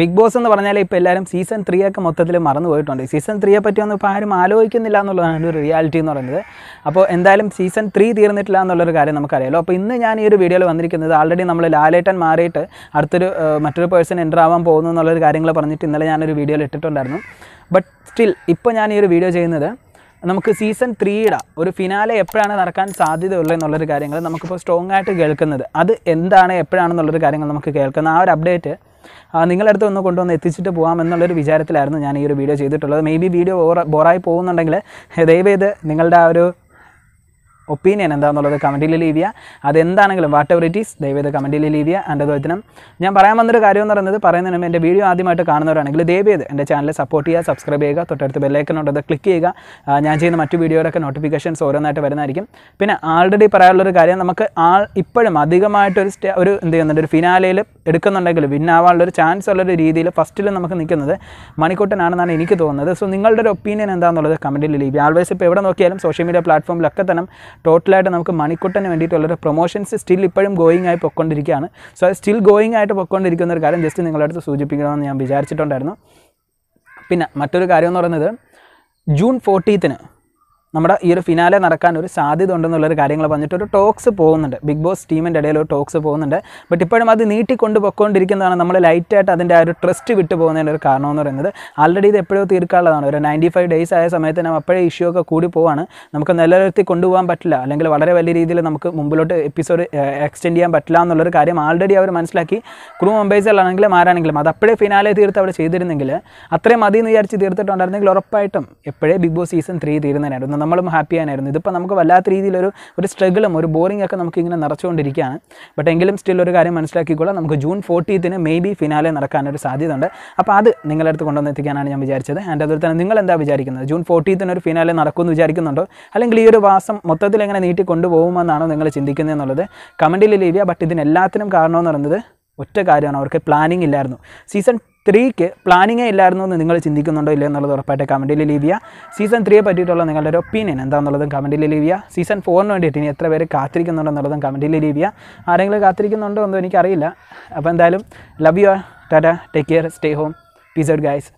big boss എന്ന് പറഞ്ഞാൽ ഇപ്പോൾ എല്ലാവരും സീസൺ ത്രീ ഒക്കെ മൊത്തത്തിൽ മറന്നു പോയിട്ടുണ്ട് സീസൺ ത്രീയെ പറ്റിയൊന്നും ഇപ്പോൾ ആരും ആലോചിക്കുന്നില്ല എന്നുള്ളതാണ് ഒരു റിയാലിറ്റി എന്ന് പറയുന്നത് അപ്പോൾ എന്തായാലും സീസൺ ത്രീ തീർന്നിട്ടില്ല എന്നുള്ളൊരു കാര്യം നമുക്കറിയാലോ അപ്പോൾ ഇന്ന് ഞാൻ ഈ ഒരു വീഡിയോയിൽ വന്നിരിക്കുന്നത് ആൾറെഡി നമ്മൾ ലാലേട്ടൻ മാറിയിട്ട് അടുത്തൊരു മറ്റൊരു പേഴ്സൺ എൻ്റർ ആവാൻ പോകുന്നു എന്നുള്ളൊരു കാര്യങ്ങൾ പറഞ്ഞിട്ട് ഇന്നലെ ഞാനൊരു വീഡിയോയിൽ ഇട്ടിട്ടുണ്ടായിരുന്നു ബട്ട് സ്റ്റിൽ ഇപ്പോൾ ഞാൻ ഈ ഒരു വീഡിയോ ചെയ്യുന്നത് നമുക്ക് സീസൺ ത്രീയുടെ ഒരു ഫിനാലെ എപ്പോഴാണ് നടക്കാൻ സാധ്യതയുള്ളത് എന്നുള്ളൊരു കാര്യങ്ങൾ നമുക്കിപ്പോൾ സ്ട്രോങ് ആയിട്ട് കേൾക്കുന്നത് അത് എന്താണ് എപ്പോഴാണെന്നുള്ളൊരു കാര്യങ്ങൾ നമുക്ക് കേൾക്കുന്ന ആ ഒരു അപ്ഡേറ്റ് നിങ്ങളുടെ അടുത്ത് ഒന്ന് കൊണ്ടുവന്ന് എത്തിച്ചിട്ട് പോകാം എന്നുള്ളൊരു വിചാരത്തിലായിരുന്നു ഞാൻ ഈ ഒരു വീഡിയോ ചെയ്തിട്ടുള്ളത് മേ ബി വീഡിയോ ബോറായി പോകുന്നുണ്ടെങ്കിൽ ദയവേത് നിങ്ങളുടെ ആ ഒരു ഒപ്പീനിയൻ എന്താണെന്നുള്ളത് കമൻറ്റിൽ ലീവ് ചെയ്യുക അതെന്താണെങ്കിലും വാട്ട് എവർ ഇറ്റ് ഈസ് ദയവേത് കമൻറ്റിൽ ലീവ് ചെയ്യുക എൻ്റെ ദ്വൈത്തിനും ഞാൻ പറയാൻ വന്നൊരു കാര്യം എന്ന് പറയുന്നത് പറയുന്നതിന് എൻ്റെ വീഡിയോ ആദ്യമായിട്ട് കാണുന്നവരാണെങ്കിൽ ദയവേത് എൻ്റെ ചാനൽ സപ്പോർട്ട് ചെയ്യുക സബ്സ്ക്രൈബ് ചെയ്യുക തൊട്ടടുത്ത് ബെല്ലൈക്കൺ ഉണ്ടത് ക്ലിക്ക് ചെയ്യുക ഞാൻ ചെയ്യുന്ന മറ്റു വീഡിയോയിലൊക്കെ നോട്ടിഫിക്കേഷൻസ് ഓരോന്നായിട്ട് വരുന്നതായിരിക്കും പിന്നെ ആൾറെഡി പറയാനുള്ളൊരു കാര്യം നമുക്ക് ആൾ ഇപ്പോഴും അധികമായിട്ടൊരു സ്റ്റേ ഒരു എന്ത് ചെയ്യുന്നുണ്ട് ഒരു ഫിനാലയിൽ എടുക്കുന്നുണ്ടെങ്കിൽ വിന്നാവാനുള്ളൊരു ചാൻസ് ഉള്ളൊരു രീതിയിൽ ഫസ്റ്റിൽ നമുക്ക് നിൽക്കുന്നത് മണിക്കൂട്ടനാണെന്നാണ് എനിക്ക് തോന്നുന്നത് സോ നിങ്ങളുടെ ഒരു ഒപ്പീനിയൻ എന്താണെന്നുള്ളത് കമൻറ്റിൽ ലീവ് ആൾവേസ് ഇപ്പോൾ എവിടെ നോക്കിയാലും സോഷ്യൽ മീഡിയ പ്ലാറ്റ്ഫോമിലൊക്കെ തന്നെ ടോട്ടലായിട്ട് നമുക്ക് മണിക്കുട്ടന് വേണ്ടിയിട്ടുള്ളൊരു പ്രൊമോഷൻസ് സ്റ്റിൽ ഇപ്പോഴും ഗോയിങ് ആയി പൊയ്ക്കൊണ്ടിരിക്കുകയാണ് സോ അത് സ്റ്റിൽ ഗോയിങ് ആയിട്ട് പൊയ്ക്കൊണ്ടിരിക്കുന്ന ഒരു കാര്യം ജസ്റ്റ് നിങ്ങളുടെ അടുത്ത് സൂചിപ്പിക്കണമെന്ന് ഞാൻ വിചാരിച്ചിട്ടുണ്ടായിരുന്നു പിന്നെ മറ്റൊരു കാര്യം എന്ന് പറയുന്നത് ജൂൺ ഫോർട്ടീത്തിന് നമ്മുടെ ഈ ഒരു ഫിനാലെ നടക്കാൻ ഒരു സാധ്യത ഉണ്ടെന്നുള്ളൊരു കാര്യങ്ങൾ പറഞ്ഞിട്ട് ഒരു ടോക്സ് പോകുന്നുണ്ട് ബിഗ് ബോസ് ടീമിൻ്റെ ഇടയിൽ ഒരു ടോക്സ് പോകുന്നുണ്ട് ബട്ട് ഇപ്പോഴും അത് നീട്ടിക്കൊണ്ട് പൊയ്ക്കൊണ്ടിരിക്കുന്നതാണ് നമ്മൾ ലൈറ്റായിട്ട് അതിൻ്റെ ആ ഒരു ട്രസ്റ്റ് വിട്ടു പോകുന്നതിൻ്റെ ഒരു എന്ന് പറയുന്നത് ആൾറെഡി ഇത് എപ്പോഴും തീർക്കാനുള്ളതാണ് ഒരു നയൻറ്റി ഫൈവ് ഡേയ്സ് ആയ സമയത്ത് നമ്മൾ അപ്പോഴേ ഇഷ്യൂ ഒക്കെ കൂടി പോവാണ് നമുക്ക് നിലനിർത്തി കൊണ്ടുപോകാൻ പറ്റില്ല അല്ലെങ്കിൽ വളരെ വലിയ രീതിയിൽ നമുക്ക് മുമ്പിലോട്ട് എപ്പിസോഡ് എക്സ്റ്റെൻഡ് ചെയ്യാൻ പറ്റില്ല എന്നുള്ളൊരു കാര്യം ആൾറെഡി അവർ മനസ്സിലാക്കി ക്രൂ മെമ്പേഴ്സിലാണെങ്കിലും ആരാണെങ്കിലും അത് അപ്പോഴേ ഫിനാലെ തീർത്ത് അവിടെ ചെയ്തിരുന്നെങ്കിൽ അത്രയും മതി എന്ന് വിചാരിച്ച് തീർത്തിട്ടുണ്ടായിരുന്നെങ്കിൽ ഉറപ്പായിട്ടും എപ്പോഴേ ബിഗ് ബോസ് സീസൺ ത്രീ തീരുന്നതിനായിരുന്നു ആയിരുന്നു നമ്മളും ഹാപ്പി ആയിരുന്നു ഇതിപ്പോൾ നമുക്ക് വല്ലാത്ത രീതിയിലൊരു ഒരു സ്ട്രഗിളും ഒരു ബോറിംഗ് ഒക്കെ നമുക്ക് ഇങ്ങനെ നിറച്ചുകൊണ്ടിരിക്കുകയാണ് ബട്ട് എങ്കിലും സ്റ്റിൽ ഒരു കാര്യം മനസ്സിലാക്കിക്കൊള്ളാം നമുക്ക് ജൂൺ ഫോർട്ടീത്തിന് മേ ബി ഫിനാലെ നടക്കാനൊരു സാധ്യതയുണ്ട് അപ്പോൾ അത് നിങ്ങളുടെ അടുത്ത് കൊണ്ടുവന്ന് എത്തിക്കാനാണ് ഞാൻ വിചാരിച്ചത് ആൻഡ് അതുപോലെ തന്നെ നിങ്ങൾ എന്താ വിചാരിക്കുന്നത് ജൂൺ ഫോർട്ടീത്തിന് ഒരു ഫിനാലെ നടക്കുമെന്ന് വിചാരിക്കുന്നുണ്ടോ അല്ലെങ്കിൽ ഈ ഒരു മാസം മൊത്തത്തിൽ എങ്ങനെ നീട്ടി കൊണ്ടുപോകുമെന്നാണോ നിങ്ങൾ ചിന്തിക്കുന്നത് എന്നുള്ളത് കമൻറ്റിൽ ലീവ് ചെയ്യുക ബട്ട് ഇതിനെല്ലാത്തിനും കാരണമെന്ന് പറയുന്നത് ഒറ്റ കാര്യമാണ് അവർക്ക് പ്ലാനിങ് ഇല്ലായിരുന്നു സീസൺ ത്രീക്ക് പ്ലാനിങ്ങേ ഇല്ലായിരുന്നു എന്ന് നിങ്ങൾ ചിന്തിക്കുന്നുണ്ടോ ഇല്ലേ എന്നുള്ളത് ഉറപ്പായിട്ട് കമൻറ്റിൽ ലീവ് ചെയ്യുക സീസൺ ത്രീയെ പറ്റിയിട്ടുള്ള നിങ്ങളുടെ ഒരു ഒപ്പീനിയൻ എന്താണെന്നുള്ളതും കമൻറ്റിൽ ലീവ് ചെയ്യുക സീസൺ ഫോറിന് വേണ്ടിയിട്ട് ഇനി എത്ര പേര് കാത്തിരിക്കുന്നുണ്ടോ എന്നുള്ളതും കമൻറ്റിൽ ലീവ് ചെയ്യുക ആരെങ്കിലും കാത്തിരിക്കുന്നുണ്ടോ എന്നോ എനിക്കറിയില്ല അപ്പോൾ എന്തായാലും love you tata take care stay home peace out guys